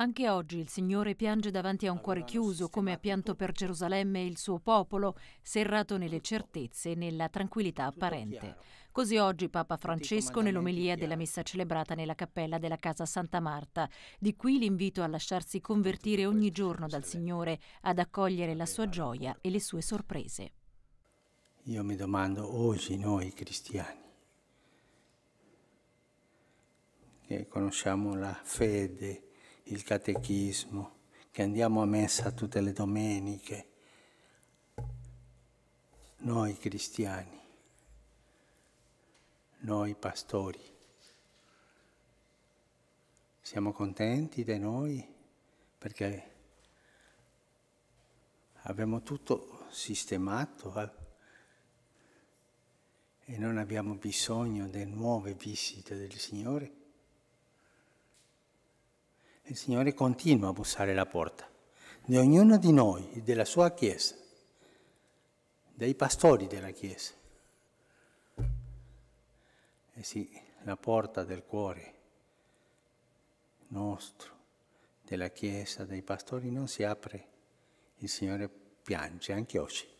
Anche oggi il Signore piange davanti a un cuore chiuso, come ha pianto per Gerusalemme il suo popolo, serrato nelle certezze e nella tranquillità apparente. Così oggi Papa Francesco nell'omelia della messa celebrata nella cappella della Casa Santa Marta. Di qui l'invito a lasciarsi convertire ogni giorno dal Signore, ad accogliere la sua gioia e le sue sorprese. Io mi domando oggi noi cristiani, che conosciamo la fede, il catechismo, che andiamo a messa tutte le domeniche, noi cristiani, noi pastori. Siamo contenti di noi perché abbiamo tutto sistemato eh, e non abbiamo bisogno delle nuove visite del Signore il Signore continua a bussare la porta di ognuno di noi, della sua Chiesa, dei pastori della Chiesa. E eh sì, la porta del cuore nostro, della Chiesa, dei pastori non si apre, il Signore piange anche oggi.